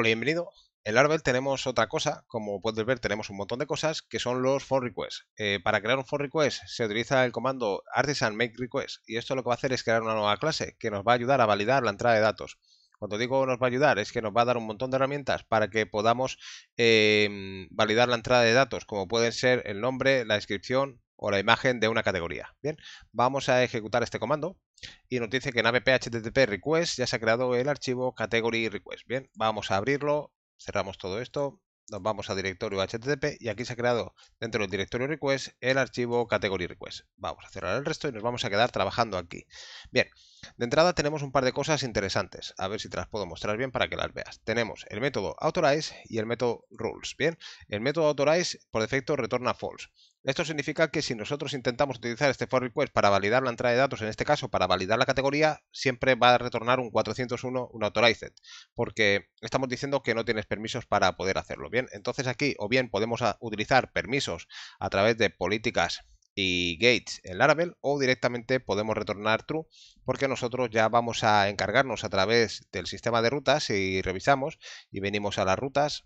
Hola, bienvenido. En Laravel tenemos otra cosa, como puedes ver tenemos un montón de cosas que son los for requests. Eh, para crear un for request se utiliza el comando artisan make request y esto lo que va a hacer es crear una nueva clase que nos va a ayudar a validar la entrada de datos. Cuando digo nos va a ayudar es que nos va a dar un montón de herramientas para que podamos em, validar la entrada de datos como pueden ser el nombre, la descripción o la imagen de una categoría. Bien, vamos a ejecutar este comando y nos dice que en app http request ya se ha creado el archivo category request. Bien, vamos a abrirlo, cerramos todo esto, nos vamos a directorio http y aquí se ha creado dentro del directorio request el archivo category request. Vamos a cerrar el resto y nos vamos a quedar trabajando aquí. Bien, de entrada tenemos un par de cosas interesantes, a ver si te las puedo mostrar bien para que las veas. Tenemos el método authorize y el método rules. Bien, el método authorize por defecto retorna false. Esto significa que si nosotros intentamos utilizar este for request para validar la entrada de datos, en este caso para validar la categoría, siempre va a retornar un 401, un authorized, porque estamos diciendo que no tienes permisos para poder hacerlo. Bien, entonces aquí o bien podemos ah, utilizar permisos a través de políticas y gates en Laravel o directamente podemos retornar true porque nosotros ya vamos a encargarnos a través del sistema de rutas y revisamos y venimos a las rutas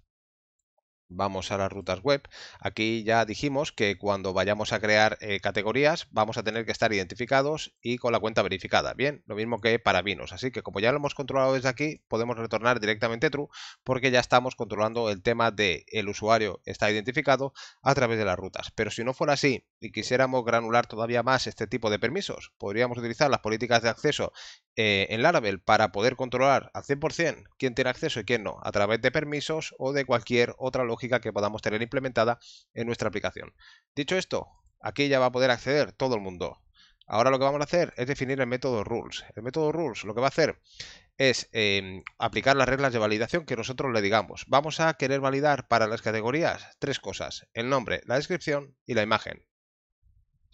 vamos a las rutas web. Aquí ya dijimos que cuando vayamos a crear eh, categorías vamos a tener que estar identificados y con la cuenta verificada. Bien, lo mismo que para vinos. Así que como ya lo hemos controlado desde aquí, podemos retornar directamente true porque ya estamos controlando el tema de el usuario está identificado a través de las rutas. Pero si no fuera así y quisiéramos granular todavía más este tipo de permisos, podríamos utilizar las políticas de acceso eh, en Laravel para poder controlar al 100% quién tiene acceso y quién no, a través de permisos o de cualquier otra lógica que podamos tener implementada en nuestra aplicación. Dicho esto, aquí ya va a poder acceder todo el mundo. Ahora lo que vamos a hacer es definir el método rules. El método rules lo que va a hacer es em, aplicar las reglas de validación que nosotros le digamos. Vamos a querer validar para las categorías tres cosas, el nombre, la descripción y la imagen.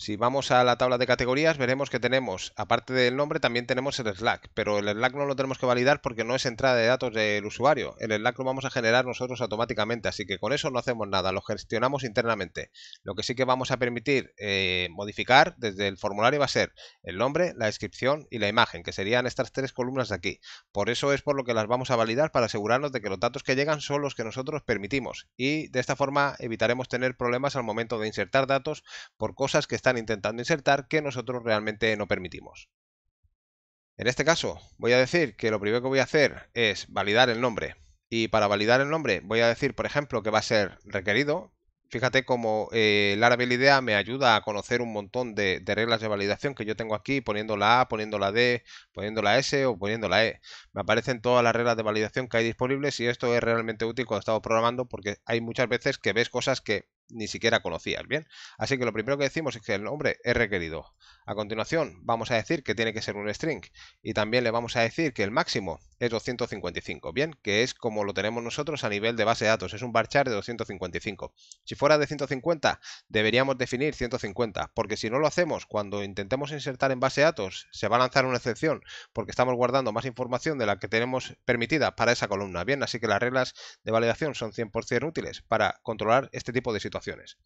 Si vamos a la tabla de categorías, veremos que tenemos, aparte del nombre, también tenemos el Slack, pero el Slack no lo tenemos que validar porque no es entrada de datos del usuario. El Slack lo vamos a generar nosotros automáticamente, así que con eso no hacemos nada, lo gestionamos internamente. Lo que sí que vamos a permitir eh, modificar desde el formulario va a ser el nombre, la descripción y la imagen, que serían estas tres columnas de aquí. Por eso es por lo que las vamos a validar para asegurarnos de que los datos que llegan son los que nosotros permitimos y de esta forma evitaremos tener problemas al momento de insertar datos por cosas que están intentando insertar que nosotros realmente no permitimos. En este caso, voy a decir que lo primero que voy a hacer es validar el nombre. Y para validar el nombre voy a decir, por ejemplo, que va a ser requerido. Fíjate cómo eh, Laravel IDEA me ayuda a conocer un montón de, de, reglas de validación que yo tengo aquí, poniendo la A, poniendo la D, poniendo la S o poniendo la E. Me aparecen todas las reglas de validación que hay disponibles y esto es realmente útil cuando estamos programando porque hay muchas veces que ves cosas que ni siquiera conocías, ¿bien? Así que lo primero que decimos es que el nombre es requerido. A continuación, vamos a decir que tiene que ser un string y también le vamos a decir que el máximo es 255, bien, que es como lo tenemos nosotros a nivel de base de datos, es un bar de 255. Si fuera de 150, deberíamos definir 150, porque si no lo hacemos cuando intentemos insertar en base de datos, se va a lanzar una excepción, porque estamos guardando más información de la que tenemos permitida para esa columna, bien, así que las reglas de validación son 100% útiles para controlar este tipo de situaciones.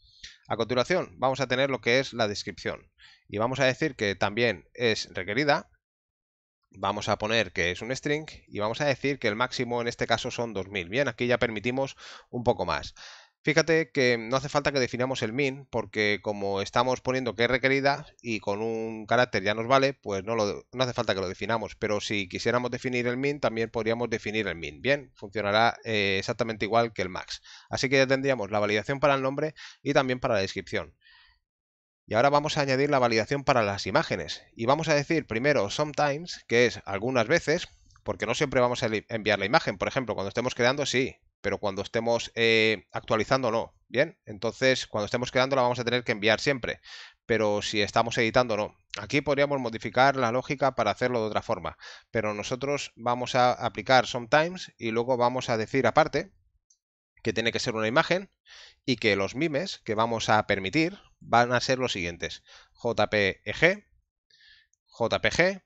A continuación, vamos a tener lo que es la descripción y vamos a decir que también es requerida. Vamos a poner que es un string y vamos a decir que el máximo en este caso son 2000. Bien, aquí ya permitimos un poco más. Fíjate que no hace falta que definamos el min porque como estamos poniendo que es requerida y con un carácter ya nos vale, pues no, lo, no hace falta que lo definamos. Pero si quisiéramos definir el min, también podríamos definir el min. Bien, funcionará eh, exactamente igual que el max. Así que ya tendríamos la validación para el nombre y también para la descripción. Y ahora vamos a añadir la validación para las imágenes. Y vamos a decir primero sometimes, que es algunas veces, porque no siempre vamos a enviar la imagen. Por ejemplo, cuando estemos creando, sí, pero cuando estemos eh, actualizando, no. Bien, entonces cuando estemos creando la vamos a tener que enviar siempre, pero si estamos editando, no. Aquí podríamos modificar la lógica para hacerlo de otra forma, pero nosotros vamos a aplicar sometimes y luego vamos a decir aparte que tiene que ser una imagen y que los mimes que vamos a permitir van a ser los siguientes. JPEG, JPG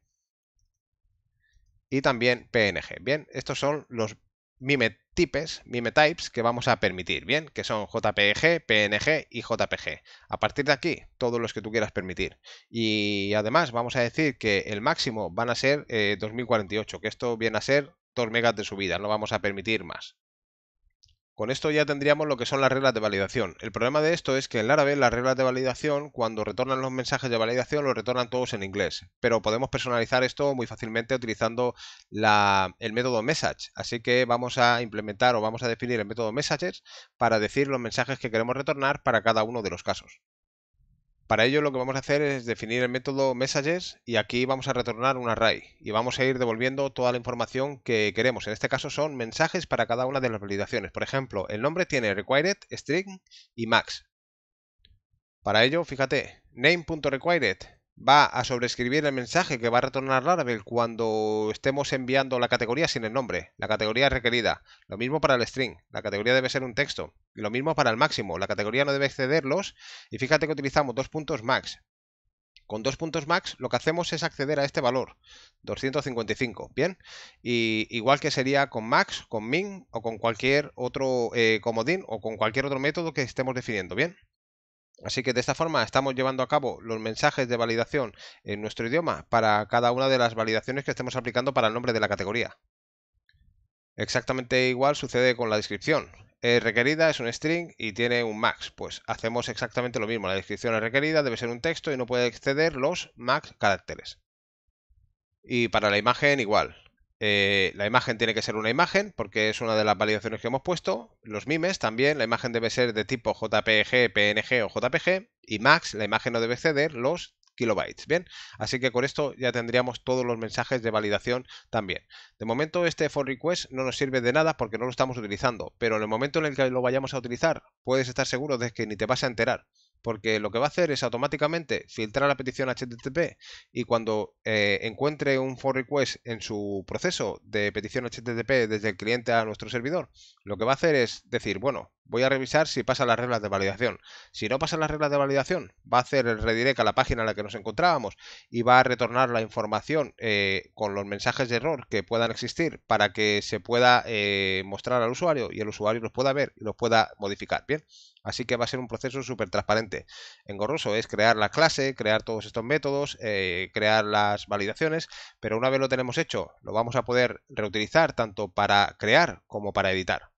y también PNG. Bien, estos son los mime tipes, mime types que vamos a permitir, bien, que son JPG, e PNG y JPG. A partir de aquí, todos los que tú quieras permitir. Y además vamos a decir que el máximo van a ser 2048, eh, que esto viene a ser 2 megas de subida, no vamos a permitir más. Con esto ya tendríamos lo que son las reglas de validación. El problema de esto es que en árabe las reglas de validación, cuando retornan los mensajes de validación, los retornan todos en inglés. Pero podemos personalizar esto muy fácilmente utilizando el método message. Así que vamos a implementar o vamos a definir el método messages para decir los mensajes que queremos retornar para cada uno de los casos. Para ello lo que vamos a hacer es definir el método messages y aquí vamos a retornar un array y vamos a ir devolviendo toda la información que queremos. En este caso son mensajes para cada una de las validaciones. Por ejemplo, el nombre tiene required, string y max. Para ello, fíjate, name.required va a sobreescribir el mensaje que va a retornar Laravel cuando estemos enviando la categoría sin el nombre, la categoría requerida. Lo mismo para el string, la categoría debe ser un texto. lo mismo para el máximo, la categoría no debe excederlos. Y fíjate que utilizamos dos puntos max. Con dos puntos max lo que hacemos es acceder a este valor, 255, ¿bien? Y igual que sería con max, con min o con cualquier otro eh, comodín o con cualquier otro método que estemos definiendo, ¿bien? Así que de esta forma estamos llevando a cabo los mensajes de validación en nuestro idioma para cada una de las validaciones que estemos aplicando para el nombre de la categoría. Exactamente igual sucede con la descripción. Es requerida, es un string y tiene un max. Pues hacemos exactamente lo mismo. La descripción es requerida, debe ser un texto y no puede exceder los max caracteres. Y para la imagen igual. Eh, la imagen tiene que ser una imagen, porque es una de las validaciones que hemos puesto. Los mimes también, la imagen debe ser de tipo JPG, PNG o JPG. Y max, la imagen no debe exceder los kilobytes. Bien, así que con esto ya tendríamos todos los mensajes de validación también. De momento este for request no nos sirve de nada porque no lo estamos utilizando, pero en el momento en el que lo vayamos a utilizar, puedes estar seguro de que ni te vas a enterar porque lo que va a hacer es automáticamente filtrar la petición HTTP y cuando eh, encuentre un for request en su proceso de petición HTTP desde el cliente a nuestro servidor, lo que va a hacer es decir, bueno, voy a revisar si pasa las reglas de validación. Si no pasan las reglas de validación, va a hacer el redirect a la página en la que nos encontrábamos y va a retornar la información eh, con los mensajes de error que puedan existir para que se pueda eh, mostrar al usuario y el usuario los pueda ver y los pueda modificar. Bien, así que va a ser un proceso súper transparente. Engorroso es crear la clase, crear todos estos métodos, eh, crear las validaciones, pero una vez lo tenemos hecho, lo vamos a poder reutilizar tanto para crear como para editar.